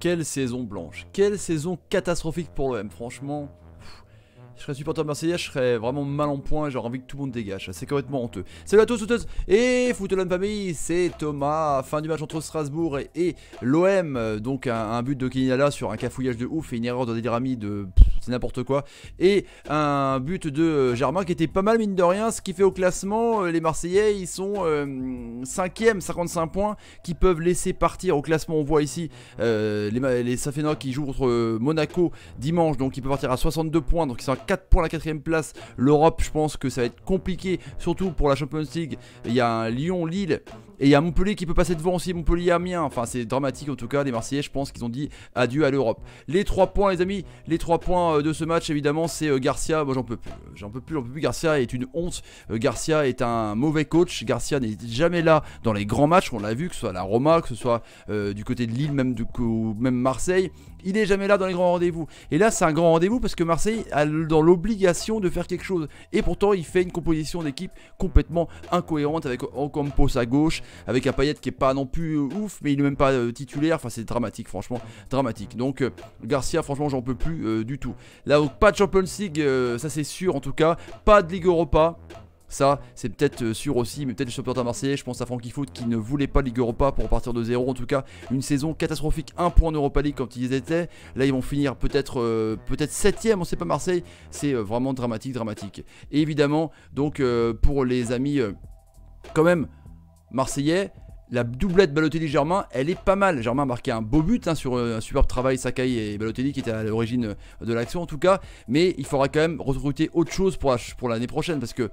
Quelle saison blanche, quelle saison catastrophique pour l'OM, franchement. je serais supporter marseillais, je serais vraiment mal en point, j'aurais envie que tout le monde dégage, c'est complètement honteux. Salut à tous, toutes et Footalon Famille, c'est Thomas, fin du match entre Strasbourg et, l'OM, donc un, but de Kinyala sur un cafouillage de ouf et une erreur de Delirami de... C'est n'importe quoi. Et un but de euh, Germain qui était pas mal mine de rien, ce qui fait au classement, euh, les Marseillais ils sont 5 e 55 points, qui peuvent laisser partir au classement. On voit ici euh, les, les qui jouent contre Monaco dimanche, donc ils peuvent partir à 62 points, donc ils sont à 4 points à la 4ème place. L'Europe, je pense que ça va être compliqué, surtout pour la Champions League. Il y a un Lyon-Lille et il y a Montpellier qui peut passer devant aussi, Montpellier Amiens. Enfin, c'est dramatique en tout cas. Les Marseillais, je pense qu'ils ont dit adieu à l'Europe. Les trois points, les amis, les trois points euh, de ce match, évidemment, c'est euh, Garcia. Moi, j'en peux plus. J'en peux plus, peux plus. Garcia est une honte. Euh, Garcia est un mauvais coach. Garcia n'est jamais là dans les grands matchs. On l'a vu, que ce soit à la Roma, que ce soit du côté de Lille, même, de même Marseille. Il est jamais là dans les grands rendez-vous. Et là, c'est un grand rendez-vous parce que Marseille a dans l'obligation de faire quelque chose. Et pourtant, il fait une composition d'équipe complètement incohérente avec Ocampos à gauche, avec un paillette qui est pas non plus euh, ouf, mais il n'est même pas euh, titulaire. Enfin, c'est dramatique, franchement, dramatique. Donc, euh, Garcia, franchement, j'en peux plus du tout. Là, pas de Champions League, ça c'est sûr en tout cas. Pas de Ligue Europa. Ça, c'est peut-être euh, sûr aussi, mais peut-être les championnats marseillais. Je pense à Francky Foot qui ne voulait pas Ligue Europa pour partir de zéro. En tout cas, une saison catastrophique, un point en Europa League quand ils étaient. Là, ils vont finir peut-être euh, peut-être septième. On sait pas Marseille. C'est euh, vraiment dramatique, dramatique. Et évidemment, donc pour les amis, quand même marseillais la doublette Balotelli-Germain, elle est pas mal. Germain a marqué un beau but hein, sur un superbe travail Sakai et Balotelli qui étaient à l'origine de l'action en tout cas. Mais il faudra quand même recruter autre chose pour l'année prochaine parce que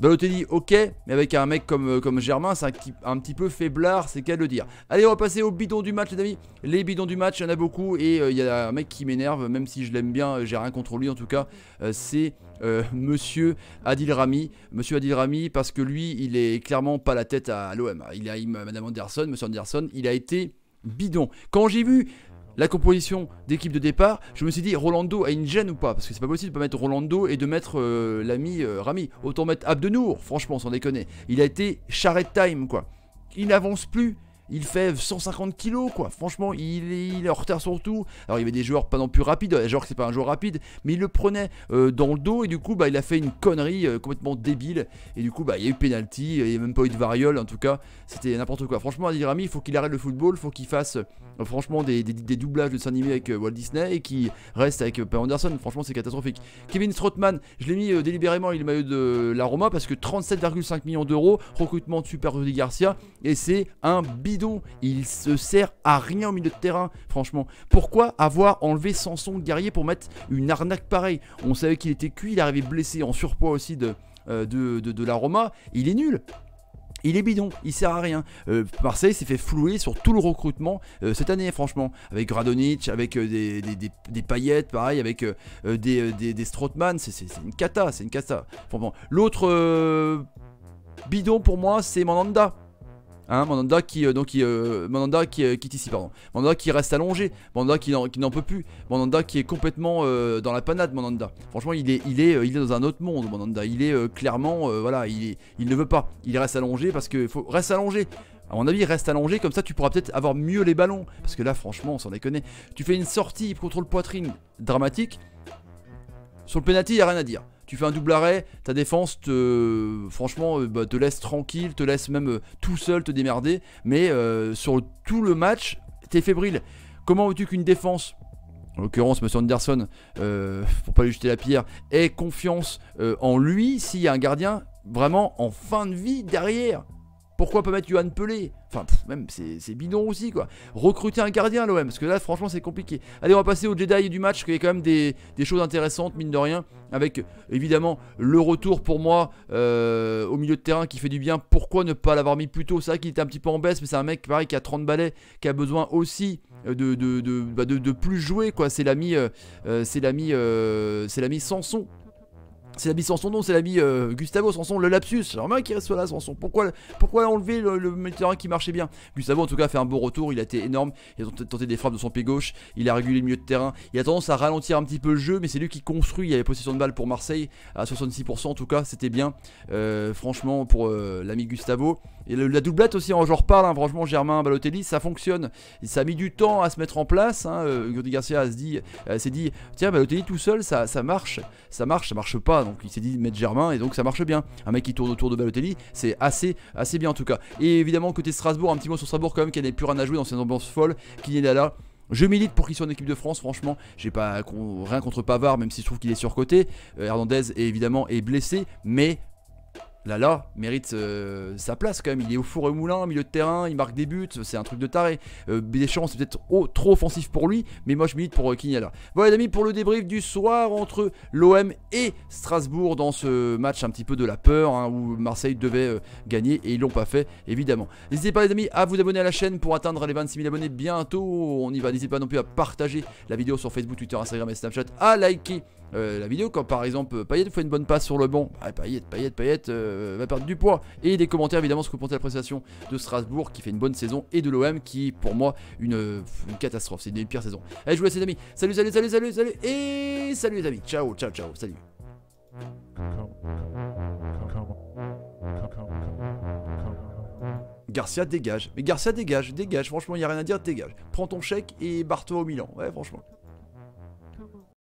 Balotelli ok, mais avec un mec comme, euh, comme Germain, c'est un, petit peu faiblard, c'est qu'à le dire. Allez, on va passer au bidon du match, les amis. Les bidons du match, il y en a beaucoup, et euh, il y a un mec qui m'énerve, même si je l'aime bien, euh, j'ai rien contre lui en tout cas. c'est Monsieur Adil Rami. Monsieur Adil Rami, parce que lui, il est clairement pas la tête à, l'OM. Il a Madame Anderson, Monsieur Anderson, il a été bidon. Quand j'ai vu la composition d'équipe de départ, je me suis dit Rolando a une gêne ou pas Parce que c'est pas possible de mettre Rolando et de mettre euh, l'ami euh, Rami. Autant mettre Abdenour, franchement, sans déconner. Il a été charrette time, quoi. Il n'avance plus il fait 150 kilos, quoi. Franchement, il est, est, en retard sur tout. Alors, il y avait des joueurs pas non plus rapides, genre que c'est pas un joueur rapide, mais il le prenait euh, dans le dos et du coup, bah, il a fait une connerie euh, complètement débile. Et du coup, bah, il y a eu penalty, il n'y a même pas eu de variole, en tout cas, c'était n'importe quoi. Franchement, Adil Rami, il faut qu'il arrête le football, il faut qu'il fasse euh, franchement des, doublages de s'animer avec Walt Disney et qu'il reste avec Paul Anderson. Franchement, c'est catastrophique. Kevin Strootman, je l'ai mis délibérément, il m'a eu de la Roma parce que 37,5 millions d'euros, recrutement de Super Rudy Garcia, et c'est un bid il se sert à rien au milieu de terrain, franchement. Pourquoi avoir enlevé Samson Guerrier pour mettre une arnaque pareille On savait qu'il était cuit, il arrivait blessé en surpoids aussi de, l'aroma euh, de, la Roma. Il est nul. Il est bidon, il sert à rien. Euh, Marseille s'est fait flouer sur tout le recrutement euh, cette année, franchement. Avec Radonic, avec des, paillettes, pareil, avec des, des, c'est une cata, c'est une cata. L'autre bidon pour moi, c'est Mandanda. Hein, Mandanda qui euh, donc euh, Mandanda qui euh, ici pardon. Mandanda qui reste allongé, Mandanda qui n'en peut plus, Mandanda qui est complètement dans la panade Mandanda. Franchement, il est il est il est dans un autre monde Mandanda. Il est clairement voilà, il il ne veut pas. Il reste allongé parce que faut reste allongé. À mon avis, reste allongé, comme ça tu pourras peut-être avoir mieux les ballons. Parce que là, franchement, on s'en déconne, tu fais une sortie, contre le poitrine, dramatique. Sur le penalty, il n'y a rien à dire tu fais un double arrêt, ta défense te, franchement, euh, bah, te laisse tranquille, te laisse même euh, tout seul te démerder. Mais euh, sur tout le match, t'es fébrile. Comment veux-tu qu'une défense en l'occurrence Monsieur Anderson, pour pour pas lui jeter la pierre, ait confiance en lui s'il y a un gardien vraiment en fin de vie derrière. Pourquoi pas mettre Johan Pelé Enfin, même, c'est bidon aussi, quoi. Recruter un gardien, l'OM, parce que là, franchement, c'est compliqué. Allez, on va passer au Jedi du match, qui est quand même des, choses intéressantes, mine de rien. Avec, évidemment, le retour pour moi euh, au milieu de terrain qui fait du bien. Pourquoi ne pas l'avoir mis plus tôt C'est vrai qu'il était un petit peu en baisse, mais c'est un mec, pareil, qui a 30 balais, qui a besoin aussi euh, bah, de, de, plus jouer, quoi. C'est l'ami euh, euh Sanson c'est l'ami Sanson, c'est l'ami euh, Gustavo Sanson, le lapsus. un qui reste là, Sanson. Pourquoi, pourquoi enlever le, le qui marchait bien Gustavo, en tout cas, a fait un bon retour. Il a été énorme. Il a tenté des frappes de son pied gauche. Il a régulé le milieu de terrain. Il a tendance à ralentir un petit peu le jeu, mais c'est lui qui construit. Il y avait possession de balle pour Marseille à 66%. En tout cas, c'était bien. Euh, franchement, pour euh, l'ami Gustavo. Et la doublette aussi, hein, en reparle. Hein, franchement, Germain Balotelli, ça fonctionne. Ça a mis du temps à se mettre en place. Hein, Garcia s'est dit, dit tiens, Balotelli tout seul, ça, ça marche. Ça marche, ça marche pas donc il s'est dit mettre Germain et donc ça marche bien. Un mec qui tourne autour de Balotelli, c'est assez, assez bien en tout cas. Et évidemment, côté Strasbourg, un petit mot sur Strasbourg quand même, qui n'avait plus rien à jouer dans cette ambiance folle, qui est là là. Je milite pour qu'il soit en équipe de France, franchement, j'ai pas rien contre Pavard, même si je trouve qu'il est surcoté. Euh, Hernandez évidemment est blessé, mais Lala mérite euh, sa place quand même. Il est au four et au moulin, milieu de terrain, il marque des buts, c'est un truc de taré. Des euh, Deschamps, c'est peut-être trop offensif pour lui, mais moi je milite pour euh, Voilà les amis pour le débrief du soir entre l'OM et Strasbourg dans ce match un petit peu de la peur hein, où Marseille devait euh, gagner et ils l'ont pas fait évidemment. N'hésitez pas les amis à vous abonner à la chaîne pour atteindre les 26 000 abonnés bientôt. On y va. N'hésitez pas non plus à partager la vidéo sur Facebook, Twitter, Instagram et Snapchat, à liker euh, la vidéo quand par exemple Payet fait une bonne passe sur le banc, ah, Payet, Payet, Payet euh, va perdre du poids. Et des commentaires évidemment ce que la prestation de Strasbourg qui fait une bonne saison et de l'OM qui pour moi une, une catastrophe, c'est une pire saison. Allez je vous laisse les amis, salut salut salut salut salut et salut les amis, ciao ciao ciao, salut. Garcia dégage, mais Garcia dégage, dégage, franchement il n'y a rien à dire, dégage. Prends ton chèque et barre-toi au Milan, ouais franchement.